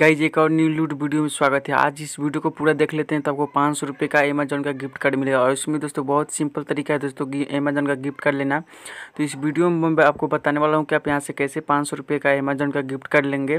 guys एक और new लूट वीडियो में स्वागत है आज इस वीडियो को पूरा देख लेते हैं तो आपको पाँच सौ रुपये का अमेजोन का गिफ्ट कार्ड मिलेगा और इसमें दोस्तों बहुत सिंपल तरीका है दोस्तों कि अमेजोन का गिफ्ट कार्ड लेना तो इस वीडियो में मैं आपको बताने वाला हूँ कि आप यहाँ से कैसे पाँच सौ रुपये का अमेजोन का गिफ्ट कार्ड लेंगे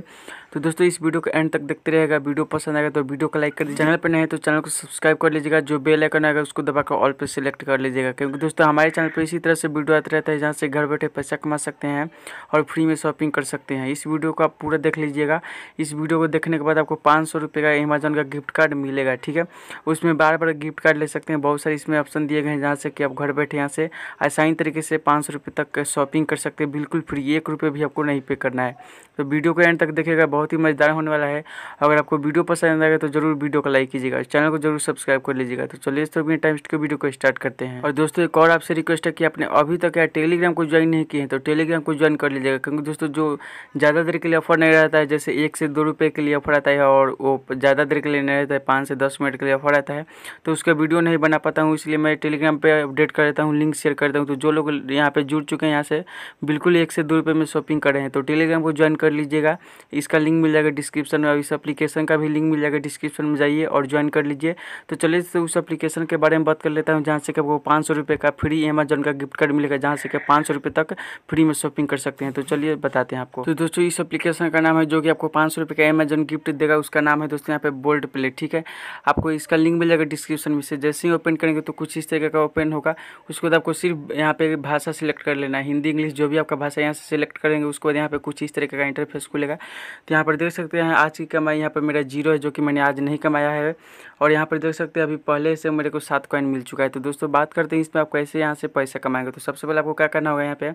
तो दोस्तों इस वीडियो को एंड तक देखते रहेगा वीडियो पसंद आएगा तो वीडियो को लाइक कर दीजिए चैनल पर नहीं तो चैनल को सब्सक्राइब कर लीजिएगा जो बेल आइकन आएगा उसको दबाकर ऑल पर सिलेक्ट कर लीजिएगा क्योंकि दोस्तों हमारे चैनल पर इसी तरह से वीडियो आते रहता है जहाँ से घर बैठे पैसा कमा सकते हैं और फ्री में शॉपिंग कर सकते हैं इस वीडियो को आप पूरा देख लीजिएगा इस वीडियो को देखने के बाद आपको पाँच सौ रुपये का अमेजोन का गिफ्ट कार्ड मिलेगा ठीक है उसमें बार बार गिफ्ट कार्ड ले सकते हैं बहुत सारे इसमें ऑप्शन दिए गए हैं जहाँ से कि आप घर बैठे यहाँ से आसानी तरीके से पाँच सौ रुपये तक शॉपिंग कर सकते हैं बिल्कुल फ्री एक रुपये भी आपको नहीं पे करना है तो वीडियो को एंड तक देखेगा बहुत ही मज़ेदार होने वाला है अगर आपको वीडियो पसंद आएगा तो जरूर वीडियो को लाइक कीजिएगा चैनल को जरूर सब्सक्राइब कर लीजिएगा तो चलिए इस अपने टाइम के वीडियो को स्टार्ट करते हैं और दोस्तों एक और आपसे रिक्वेस्ट है कि आपने अभी तक यार टेलीग्राम को ज्वाइन नहीं किए हैं तो टेलीग्राम को ज्वाइन कर लीजिएगा क्योंकि दोस्तों जो ज़्यादा देर के लिए ऑफर नहीं रहता है जैसे एक से दो रुपये के लिए ऑफर आता है और वो ज़्यादा देर के लिए नहीं रहता है पाँच से दस मिनट के लिए ऑफर आता है तो उसका वीडियो नहीं बना पाता हूँ इसलिए मैं टेलीग्राम पर अपडेट कर देता हूँ लिंक शेयर कर देता हूँ तो जो लोग यहाँ पर जुड़ चुके हैं यहाँ से बिल्कुल एक से दो रुपये में शॉपिंग कर रहे हैं तो टेलीग्राम को ज्वाइन कर लीजिएगा इसका लिंक मिल जाएगा डिस्क्रिप्शन में इस अपलीकेशन का भी लिंक मिल जाएगा डिस्क्रिप्शन में जाइए और ज्वाइन कर लीजिए तो चलिए उस एप्लीकेशन के बारे में बात कर लेता हूँ जहाँ से कि आपको पाँच सौ रुपये का फ्री अमेजन का गिफ्ट कार्ड मिलेगा जहाँ से कि पाँच सौ रुपये तक फ्री में शॉपिंग कर सकते हैं तो चलिए बताते हैं आपको तो दोस्तों इस एप्लीकेशन का नाम है जो कि आपको पाँच सौ रुपये का अमेजन जन गिफ्ट देगा उसका नाम है दोस्तों यहाँ पे बोल्ड प्ले ठीक है आपको इसका लिंक मिल जाएगा डिस्क्रिप्शन में से जैसे ही ओपन करेंगे तो कुछ इस तरीके का ओपन होगा उसके बाद आपको सिर्फ यहाँ पे भाषा सिलेक्ट कर लेना है हिंदी इंग्लिश जो भी आपका भाषा यहाँ से सिलेक्ट करेंगे उसके बाद यहाँ पे कुछ इस तरीके का इंटरफेस खुलेगा तो यहाँ पर देख सकते हैं आज की कमाई यहाँ पर मेरा जीरो है जो कि मैंने आज नहीं कमाया है और यहाँ पर देख सकते हैं अभी पहले से मेरे को सात कॉइन मिल चुका है तो दोस्तों बात करते हैं इसमें आप कैसे यहाँ से पैसा कमाएंगे तो सबसे पहले आपको क्या करना होगा यहाँ पे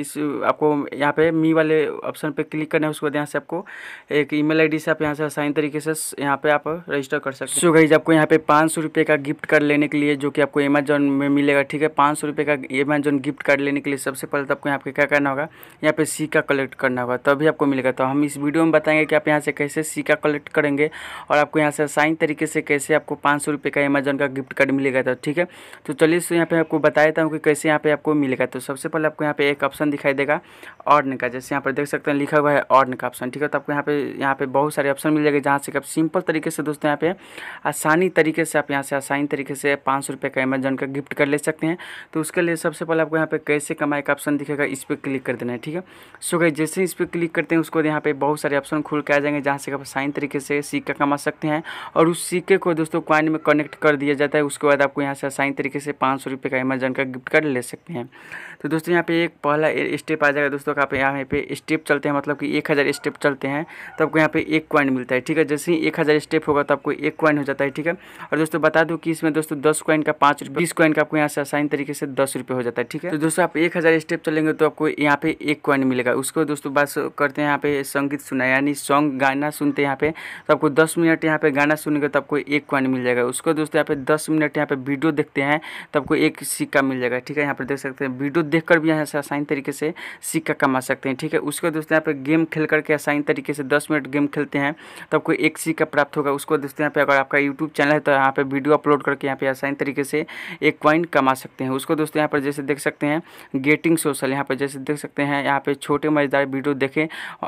इस आपको यहाँ पे मी वाले ऑप्शन पे क्लिक करना है उसके बाद यहाँ से आपको एक ईमेल आईडी आईडी से आप यहाँ से आसानी तरीके से यहाँ पे आप रजिस्टर कर सकते हैं सो गाइज आपको यहाँ पे पाँच सौ रुपये का गिफ्ट कार्ड लेने के लिए जो कि आपको अमेजोन में मिलेगा ठीक है पाँच सौ रुपये का अमेजोन गिफ्ट कार्ड लेने के लिए सबसे पहले तो आपको यहाँ पे क्या करना होगा यहाँ पे सिक्का कलेक्ट करना होगा तभी आपको मिलेगा तो हम इस वीडियो में बताएंगे कि आप यहाँ से कैसे सिक्का कलेक्ट करेंगे और आपको यहाँ से आसानी तरीके से कैसे आपको पाँच सौ रुपये का अमेजोन का गिफ्ट कार्ड मिलेगा तो ठीक है तो चलिए सो यहाँ पर आपको बता देता हूँ कि कैसे यहाँ पर आपको मिलेगा तो सबसे पहले आपको यहाँ पे एक ऑप्शन दिखाई देगा ऑर्न का जैसे यहाँ पर देख सकते हैं लिखा हुआ है ऑर्न का ऑप्शन ठीक है तो आपको यहाँ पे यहाँ पे बहुत बहुत सारे ऑप्शन मिल जाएगा जहाँ से आप सिंपल तरीके से दोस्तों यहाँ पे आसानी तरीके से आप यहाँ से आसानी तरीके से पाँच सौ का अमेजन का गिफ्ट कर ले सकते हैं तो उसके लिए सबसे पहले आपको यहाँ पे कैसे कमाए का ऑप्शन दिखेगा इस पर क्लिक कर देना है ठीक है सो गई जैसे इस पर क्लिक करते हैं उसको यहाँ पे बहुत सारे ऑप्शन खुल के आ जाएंगे जहाँ से आप आसानी तरीके से सिक्का कमा सकते हैं और उस सिक्के को दोस्तों क्वाइन में कनेक्ट कर दिया जाता है उसके बाद आपको यहाँ से आसानी तरीके से पाँच सौ का अमेजन का गिफ्ट कर ले सकते हैं तो दोस्तों यहाँ पे एक पहला स्टेप आ जाएगा दोस्तों आप यहाँ पे स्टेप चलते हैं मतलब कि एक हज़ार स्टेप चलते हैं तो आपको यहाँ पे एक क्वाइन मिलता है ठीक है जैसे ही एक हज़ार स्टेप होगा तो आपको एक क्वाइन हो जाता है ठीक है और दोस्तों बता दूँ कि इसमें दोस्तों दस क्वाइन का पाँच रुपये बीस क्वाइन का आपको यहाँ से आसान तरीके से दस रुपये हो जाता है ठीक है तो दोस्तों आप एक हज़ार स्टेप चलेंगे तो आपको यहाँ पे एक क्वाइन मिलेगा उसको दोस्तों बात करते हैं यहाँ पे संगीत सुना यानी सॉन्ग गाना सुनते हैं यहाँ पे तो आपको दस मिनट यहाँ पे गाना सुनेंगे तो आपको एक क्वाइन मिल जाएगा उसको दोस्तों यहाँ पे दस मिनट यहाँ पे वीडियो देखते हैं तो आपको एक सिक्का मिल जाएगा ठीक है यहाँ पर देख सकते हैं वीडियो देख भी यहाँ से आसान तरीके से सिक्का कमा सकते हैं ठीक है उसको दोस्तों यहाँ पे गेम खेल करके आसान तरीके से दस मिनट गेम खेल लेते हैं तब कोई एक सी का प्राप्त होगा उसको दोस्तों यहाँ पे अगर आपका यूट्यूब चैनल है तो यहाँ पे वीडियो अपलोड करके यहाँ पे आसानी तरीके से एक क्वाइन कमा सकते हैं उसको दोस्तों यहाँ पर जैसे देख सकते हैं गेटिंग सोशल यहाँ पर जैसे देख सकते हैं यहाँ पे छोटे मजेदार वीडियो देखें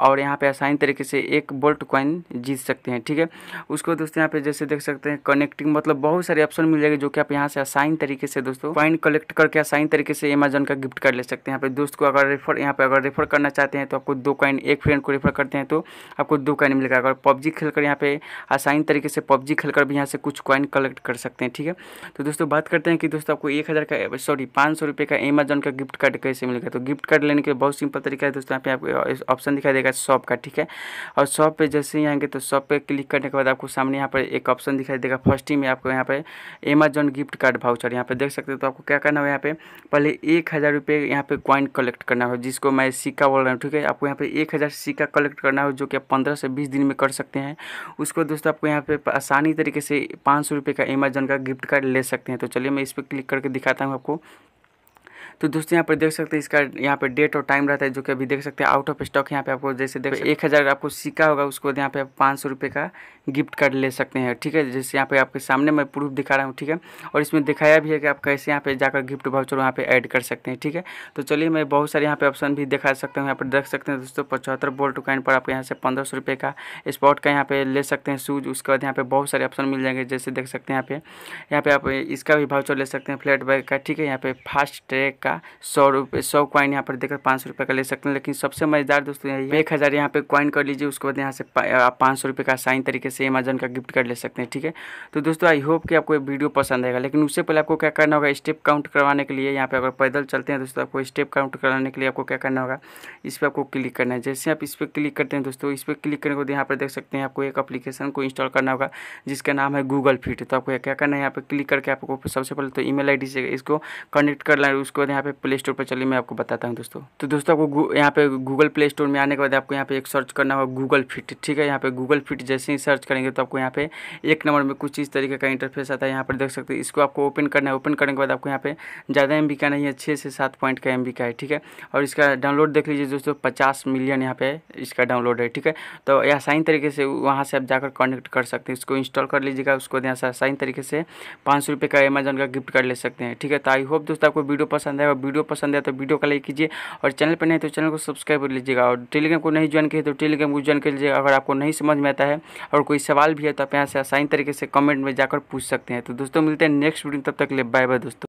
और यहाँ पे आसानी तरीके से एक बोल्ट क्वाइन जीत सकते हैं ठीक है उसको दोस्तों यहाँ पे जैसे देख सकते हैं कनेक्टिंग मतलब बहुत सारे ऑप्शन मिल जाएगी जो कि आप यहाँ से आसानी तरीके से दोस्तों क्वाइन कलेक्ट करके आसानी तरीके से अमेजन का गिफ्ट कर ले सकते हैं यहाँ पे दोस्त को अगर रेफर यहाँ पे अगर रेफर करना चाहते हैं तो आपको दो क्वाइन एक फ्रेंड को रेफर करते हैं तो आपको दो क्वाइन में मिलेगा अगर पबजी खेलकर यहाँ पे आसानी तरीके से पबजी खेलकर भी यहाँ से कुछ कॉइन कलेक्ट कर सकते हैं ठीक है तो दोस्तों बात करते हैं कि दोस्तों आपको एक हज़ार का सॉरी पाँच सौ रुपये का अमेजन का गिफ्ट कार्ड कैसे मिलेगा तो गिफ्ट कार्ड लेने के बहुत सिंपल तरीका है दोस्तों यहाँ पे आपको ऑप्शन दिखाई देगा शॉप का ठीक है और शॉप पर जैसे ही आएंगे तो शॉप पर क्लिक करने के बाद आपको सामने यहाँ पर एक ऑप्शन दिखाई देगा फर्स्ट ही में आपको यहाँ पर अमेजोन गिफ्ट कार्ड भाउचर यहाँ पर देख सकते हो तो आपको क्या करना हो यहाँ पे पहले एक हज़ार रुपये यहाँ पे कॉइन कलेक्ट करना हो जिसको मैं सिक्का बोल रहा हूँ ठीक है आपको यहाँ पे एक हज़ार सिक्का कलेक्ट करना हो जो कि पंद्रह से बीस बीस दिन में कर सकते हैं उसको दोस्तों आपको यहाँ पे आसानी तरीके से पाँच सौ रुपये का अमेजन का गिफ्ट कार्ड ले सकते हैं तो चलिए मैं इस पर क्लिक करके दिखाता हूँ आपको तो दोस्तों यहाँ पर देख सकते हैं इसका यहाँ पर डेट और टाइम रहता है जो कि अभी देख सकते हैं आउट ऑफ स्टॉक यहाँ पे आपको जैसे देख एक हज़ार आपको सिक्का होगा उसको यहाँ पे आप पाँच सौ रुपये का गिफ्ट कार्ड ले सकते हैं ठीक है जैसे यहाँ पे आपके सामने मैं प्रूफ दिखा रहा हूँ ठीक है और इसमें दिखाया भी है कि आप कैसे यहाँ पे जाकर गिफ्ट वाउचर वहाँ पे ऐड कर सकते हैं ठीक है तो चलिए मैं बहुत सारे यहाँ पे ऑप्शन भी दिखा सकता हूँ यहाँ पर देख सकते हैं दोस्तों पचहत्तर बोल्ट कॉइन पर आप यहाँ से पंद्रह सौ रुपये का स्पॉट का यहाँ पे ले सकते हैं शूज उसके बाद यहाँ पे बहुत सारे ऑप्शन मिल जाएंगे जैसे देख सकते हैं यहाँ पे यहाँ पे आप इसका भी वाउचर ले सकते हैं फ्लैट बैग का ठीक है यहाँ पे फास्ट ट्रैक का सौ रुपये सौ क्वाइन यहाँ पर देकर पाँच सौ रुपये का ले सकते हैं लेकिन सबसे मज़ेदार दोस्तों यही एक हज़ार यहाँ पर क्वाइन कर लीजिए उसके बाद यहाँ से आप पाँच सौ रुपये का साइन तरीके से अमेजन का गिफ्ट कर ले सकते हैं ठीक है तो दोस्तों आई होप कि आपको ये वीडियो पसंद आएगा लेकिन उससे पहले आपको क्या करना होगा स्टेप काउंट करवाने के लिए यहाँ पर अगर पैदल चलते हैं दोस्तों आपको स्टेप काउंट करवाने के लिए आपको क्या करना होगा इस पर आपको क्लिक करना है जैसे आप इस पर क्लिक करते हैं दोस्तों इस पर क्लिक करने के बाद यहाँ पर देख सकते हैं आपको एक अपलीकेशन को इंस्टॉल करना होगा जिसका नाम है गूगल फिट तो आपको क्या करना है यहाँ पर क्लिक करके आपको सबसे पहले तो ई मेल से इसको कनेक्ट करना है उसके बाद यहाँ पे प्ले स्टोर पर चलिए मैं आपको बताता हूँ दोस्तों तो दोस्तों आपको यहाँ पे गूगल प्ले स्टोर में आने के बाद आपको यहाँ पे एक सर्च करना होगा गूगल फिट ठीक है यहाँ पे गूगल फिट जैसे ही सर्च करेंगे तो आपको यहाँ पे एक नंबर में कुछ इस तरीके का इंटरफेस आता है यहाँ पर देख सकते हैं इसको आपको ओपन करना है ओपन करने के बाद आपको यहाँ पे ज़्यादा एम का नहीं है छः से सात पॉइंट का एम का है ठीक है और इसका डाउनलोड देख लीजिए दोस्तों पचास मिलियन यहाँ पे इसका डाउनलोड है ठीक है तो यह साइन तरीके से वहाँ से आप जाकर कनेक्ट कर सकते हैं इसको इंस्टॉल कर लीजिएगा उसको यहाँ तरीके से पाँच सौ का अमेजन का गिफ्ट कर ले सकते हैं ठीक है तो आई होप दोस्तों आपको वीडियो पसंद है है और वीडियो पसंद है तो वीडियो का लाइक कीजिए और चैनल पर नहीं तो चैनल को सब्सक्राइब कर लीजिएगा और टेलीग्राम को नहीं ज्वाइन किए तो टेलीग्राम को ज्वाइन कर लीजिएगा अगर आपको नहीं समझ में आता है और कोई सवाल भी है तो आप यहाँ से आसानी तरीके से कमेंट में जाकर पूछ सकते हैं तो दोस्तों मिलते हैं नेक्स्ट वीडियो तब तक ले बाय बाय दोस्तों